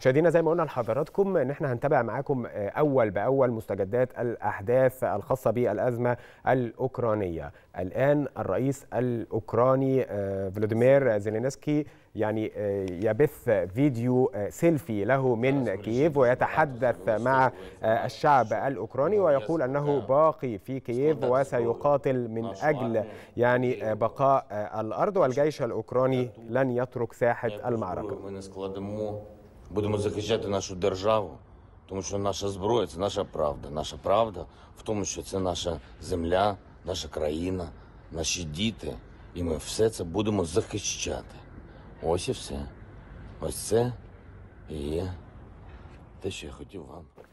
مشاهدينا زي ما قلنا لحضراتكم ان احنا هنتابع معاكم آه، اول باول مستجدات الاحداث الخاصه بالازمه الاوكرانيه. الان الرئيس الاوكراني آه، فلاديمير زيلينسكي يعني آه، يبث فيديو سيلفي له من كييف ويتحدث مع الشعب الأوكراني ويقول أنه باقي في كييف وسيقاتل من أجل يعني بقاء الأرض والجيش الأوكراني لن يترك ساحة المعركة Будемо захищати нашу державу, тому що наша зброя це наша правда. Наша правда в тому, що це наша земля, наша країна, наші діти. І ми все це будемо захищати. Ось і все. Ось це і є те, що я хотів вам.